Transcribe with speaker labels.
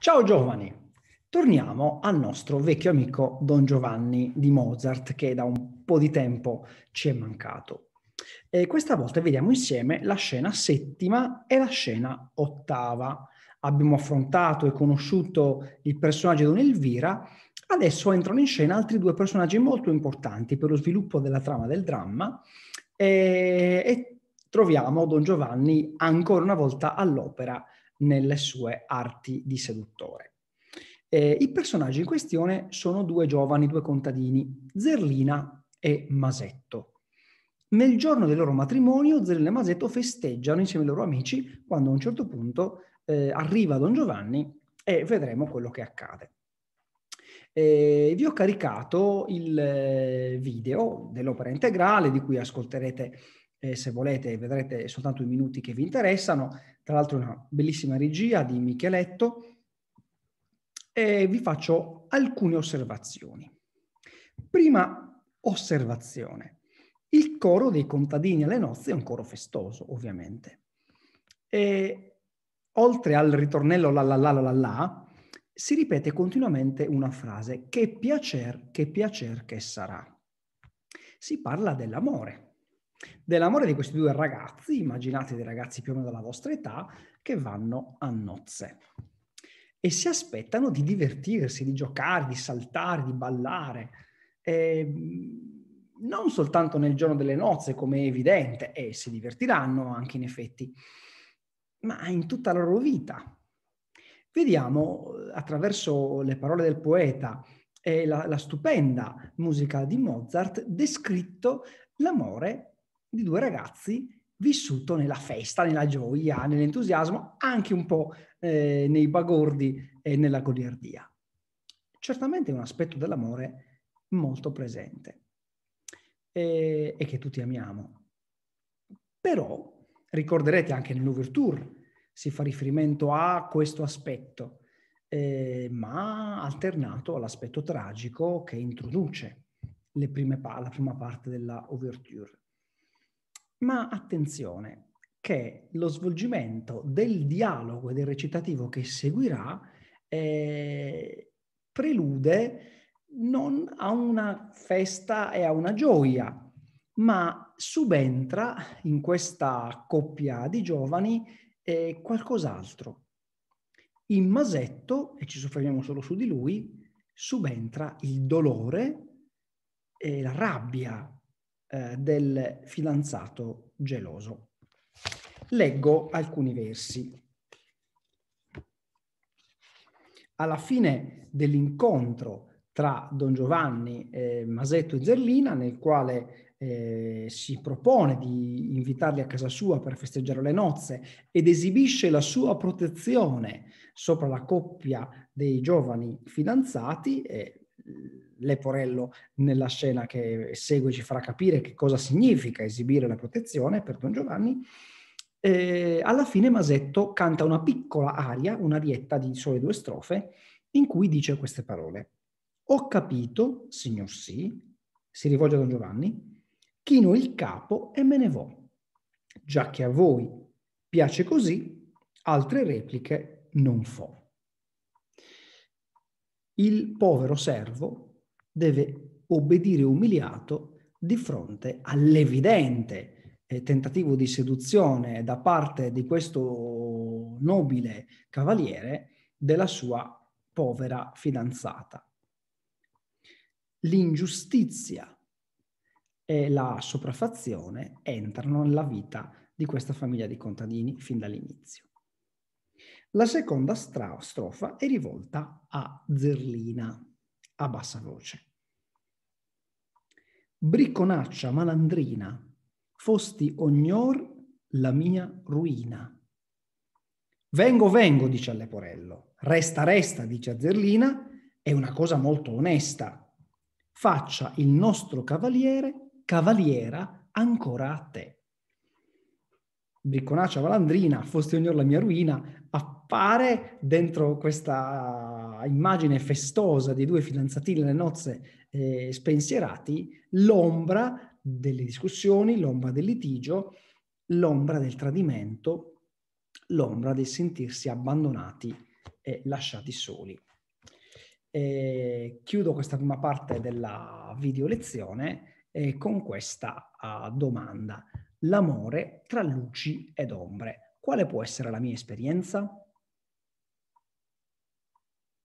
Speaker 1: Ciao giovani, torniamo al nostro vecchio amico Don Giovanni di Mozart che da un po' di tempo ci è mancato. E questa volta vediamo insieme la scena settima e la scena ottava. Abbiamo affrontato e conosciuto il personaggio di Don Elvira, adesso entrano in scena altri due personaggi molto importanti per lo sviluppo della trama del dramma e, e troviamo Don Giovanni ancora una volta all'opera nelle sue arti di seduttore. Eh, I personaggi in questione sono due giovani, due contadini, Zerlina e Masetto. Nel giorno del loro matrimonio, Zerlina e Masetto festeggiano insieme ai loro amici quando a un certo punto eh, arriva Don Giovanni e vedremo quello che accade. Eh, vi ho caricato il eh, video dell'opera integrale di cui ascolterete eh, se volete vedrete soltanto i minuti che vi interessano, tra l'altro una bellissima regia di Micheletto, e vi faccio alcune osservazioni. Prima osservazione. Il coro dei contadini alle nozze è un coro festoso, ovviamente. E oltre al ritornello la la la la la la, si ripete continuamente una frase, che piacer, che piacer che sarà. Si parla dell'amore, dell'amore di questi due ragazzi, immaginate dei ragazzi più o meno della vostra età, che vanno a nozze e si aspettano di divertirsi, di giocare, di saltare, di ballare. E ehm, non soltanto nel giorno delle nozze, come è evidente, e si divertiranno anche in effetti, ma in tutta la loro vita. Vediamo eh, attraverso le parole del poeta e la, la stupenda musica di Mozart descritto l'amore di due ragazzi vissuto nella festa, nella gioia, nell'entusiasmo, anche un po' eh, nei bagordi e nella goliardia. Certamente è un aspetto dell'amore molto presente e, eh, e che tutti amiamo. Però ricorderete anche nel si fa riferimento a questo aspetto, eh, ma alternato all'aspetto tragico che introduce prime, la prima parte della ma attenzione che lo svolgimento del dialogo e del recitativo che seguirà eh, prelude non a una festa e a una gioia, ma subentra in questa coppia di giovani eh, qualcos'altro. In Masetto, e ci soffermiamo solo su di lui, subentra il dolore e la rabbia eh, del fidanzato geloso. Leggo alcuni versi. Alla fine dell'incontro tra Don Giovanni, eh, Masetto e Zerlina, nel quale eh, si propone di invitarli a casa sua per festeggiare le nozze ed esibisce la sua protezione sopra la coppia dei giovani fidanzati, eh, Leporello nella scena che segue ci farà capire che cosa significa esibire la protezione per Don Giovanni. Eh, alla fine Masetto canta una piccola aria, una rietta di sole due strofe, in cui dice queste parole. Ho capito, signor sì, si rivolge a Don Giovanni, chino il capo e me ne vo. Già che a voi piace così, altre repliche non fo. Il povero servo deve obbedire umiliato di fronte all'evidente eh, tentativo di seduzione da parte di questo nobile cavaliere della sua povera fidanzata. L'ingiustizia e la sopraffazione entrano nella vita di questa famiglia di contadini fin dall'inizio. La seconda stra- strofa è rivolta a Zerlina a bassa voce. Bricconaccia, malandrina, fosti ognor la mia ruina. Vengo, vengo, dice al leporello. Resta, resta, dice a Zerlina, è una cosa molto onesta. Faccia il nostro cavaliere, cavaliera, ancora a te. Bricconaccia, malandrina, fosti ognor la mia ruina, appena appare dentro questa immagine festosa di due fidanzatini alle nozze eh, spensierati l'ombra delle discussioni, l'ombra del litigio, l'ombra del tradimento, l'ombra del sentirsi abbandonati e lasciati soli. E chiudo questa prima parte della video lezione eh, con questa uh, domanda. L'amore tra luci ed ombre. Quale può essere la mia esperienza?